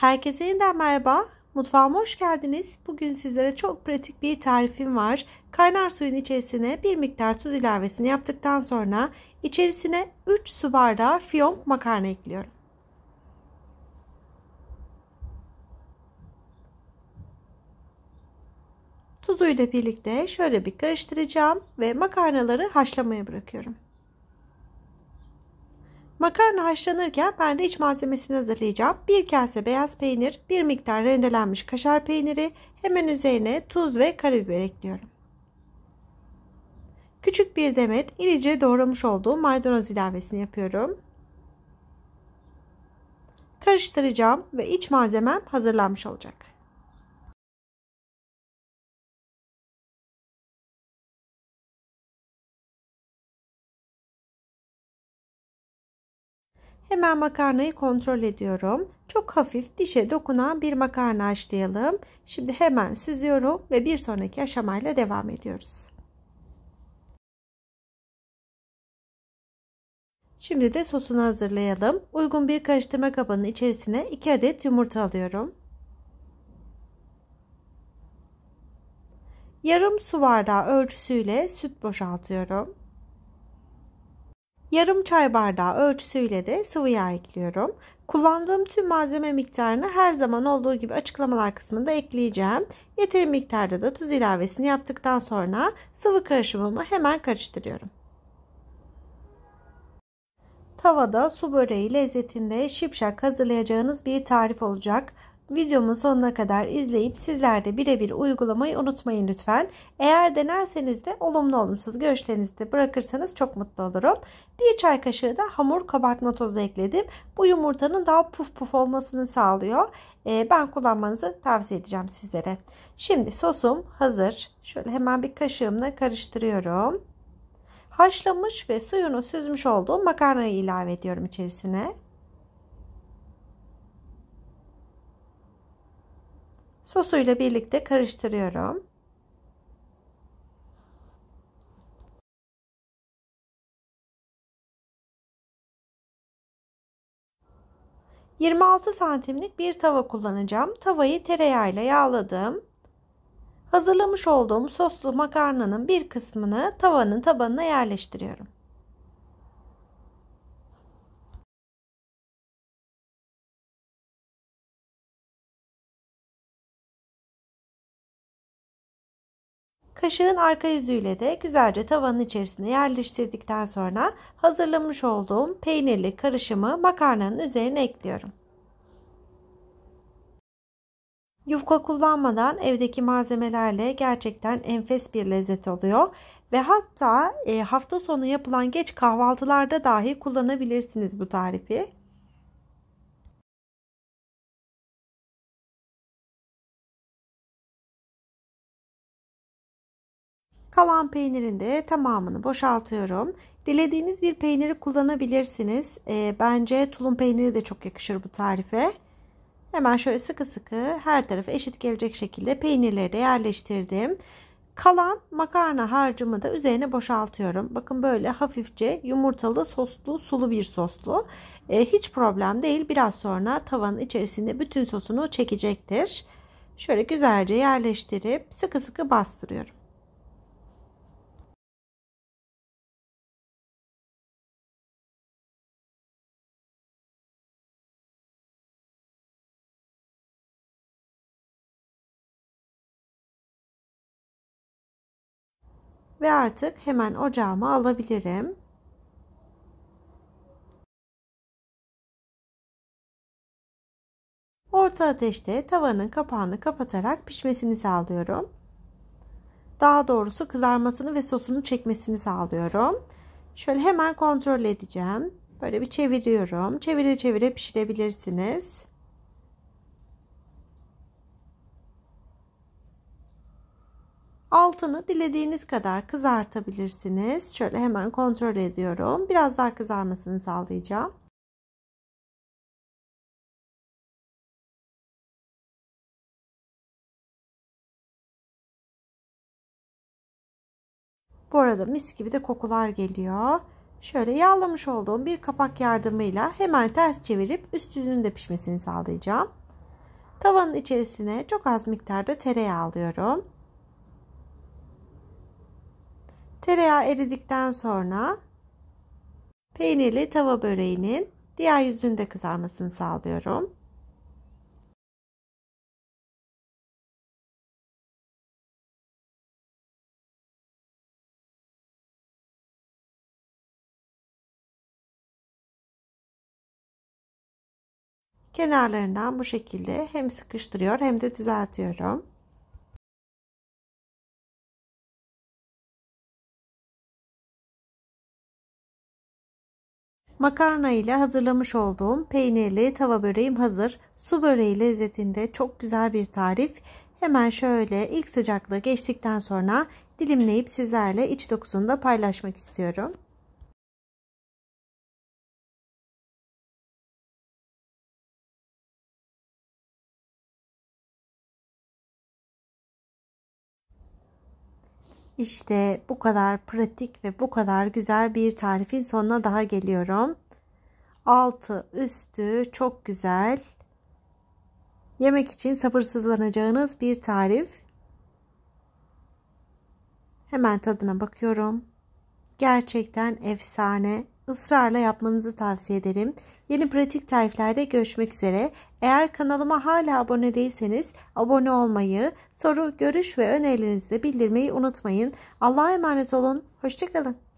Herkese yeniden merhaba. Mutfağıma hoş geldiniz. Bugün sizlere çok pratik bir tarifim var. Kaynar suyun içerisine bir miktar tuz ilavesini yaptıktan sonra içerisine 3 su bardağı fiyonk makarna ekliyorum. Tuzuyla birlikte şöyle bir karıştıracağım ve makarnaları haşlamaya bırakıyorum. Makarna haşlanırken ben de iç malzemesini hazırlayacağım. Bir kase beyaz peynir, bir miktar rendelenmiş kaşar peyniri, hemen üzerine tuz ve karabiber ekliyorum. Küçük bir demet irice doğramış olduğum maydanoz ilavesini yapıyorum. Karıştıracağım ve iç malzemem hazırlanmış olacak. Hemen makarnayı kontrol ediyorum. Çok hafif dişe dokunan bir makarna haşlayalım. Şimdi hemen süzüyorum ve bir sonraki aşamayla devam ediyoruz. Şimdi de sosunu hazırlayalım. Uygun bir karıştırma kabının içerisine 2 adet yumurta alıyorum. Yarım su bardağı ölçüsüyle süt boşaltıyorum. Yarım çay bardağı ölçüsüyle de sıvı yağ ekliyorum. Kullandığım tüm malzeme miktarını her zaman olduğu gibi açıklamalar kısmında ekleyeceğim. Yeteri miktarda da tuz ilavesini yaptıktan sonra sıvı karışımımı hemen karıştırıyorum. Tavada su böreği lezzetinde şipşak hazırlayacağınız bir tarif olacak. Videomun sonuna kadar izleyip sizler de birebir uygulamayı unutmayın lütfen. Eğer denerseniz de olumlu olumsuz görüşlerinizi de bırakırsanız çok mutlu olurum. Bir çay kaşığı da hamur kabartma tozu ekledim. Bu yumurtanın daha puf puf olmasını sağlıyor. Ee, ben kullanmanızı tavsiye edeceğim sizlere. Şimdi sosum hazır. Şöyle hemen bir kaşığımla karıştırıyorum. Haşlamış ve suyunu süzmüş olduğum makarnayı ilave ediyorum içerisine. sosuyla birlikte karıştırıyorum. ...26 santimlik bir tava kullanacağım. Tavayı tereyağıyla yağladım. Hazırlamış olduğum soslu makarnanın bir kısmını tavanın tabanına yerleştiriyorum. Kaşığın arka yüzüyle de güzelce tavanın içerisine yerleştirdikten sonra hazırlamış olduğum peynirli karışımı makarnanın üzerine ekliyorum. Yufka kullanmadan evdeki malzemelerle gerçekten enfes bir lezzet oluyor ve hatta e, hafta sonu yapılan geç kahvaltılarda dahi kullanabilirsiniz bu tarifi. Kalan peynirin de tamamını boşaltıyorum. Dilediğiniz bir peyniri kullanabilirsiniz. E, bence tulum peyniri de çok yakışır bu tarife. Hemen şöyle sıkı sıkı her tarafı eşit gelecek şekilde peynirleri yerleştirdim. Kalan makarna harcımı da üzerine boşaltıyorum. Bakın böyle hafifçe yumurtalı soslu sulu bir soslu. E, hiç problem değil. Biraz sonra tavanın içerisinde bütün sosunu çekecektir. Şöyle güzelce yerleştirip sıkı sıkı bastırıyorum. Ve artık hemen ocağıma alabilirim. Orta ateşte tavanın kapağını kapatarak pişmesini sağlıyorum. Daha doğrusu kızarmasını ve sosunu çekmesini sağlıyorum. Şöyle hemen kontrol edeceğim. Böyle bir çeviriyorum. Çevire çevire pişirebilirsiniz. Altını dilediğiniz kadar kızartabilirsiniz. Şöyle hemen kontrol ediyorum. Biraz daha kızarmasını sağlayacağım. Bu arada mis gibi de kokular geliyor. Şöyle yağlamış olduğum bir kapak yardımıyla hemen ters çevirip üstünün de pişmesini sağlayacağım. Tavanın içerisine çok az miktarda tereyağı alıyorum. Tereyağı eridikten sonra peynirli tava böreğinin diğer yüzünde kızarmasını sağlıyorum. Kenarlarından bu şekilde hem sıkıştırıyor hem de düzeltiyorum. Makarna ile hazırlamış olduğum peynirli tava böreğim hazır. Su böreği lezzetinde çok güzel bir tarif. Hemen şöyle ilk sıcaklığı geçtikten sonra dilimleyip sizlerle iç dokusunu da paylaşmak istiyorum. İşte bu kadar pratik ve bu kadar güzel bir tarifin sonuna daha geliyorum. Altı üstü çok güzel. Yemek için sabırsızlanacağınız bir tarif. Hemen tadına bakıyorum. Gerçekten efsane ısrarla yapmanızı tavsiye ederim. Yeni pratik tariflerde görüşmek üzere. Eğer kanalıma hala abone değilseniz abone olmayı, soru, görüş ve önerilerinizi de bildirmeyi unutmayın. Allah'a emanet olun. Hoşçakalın.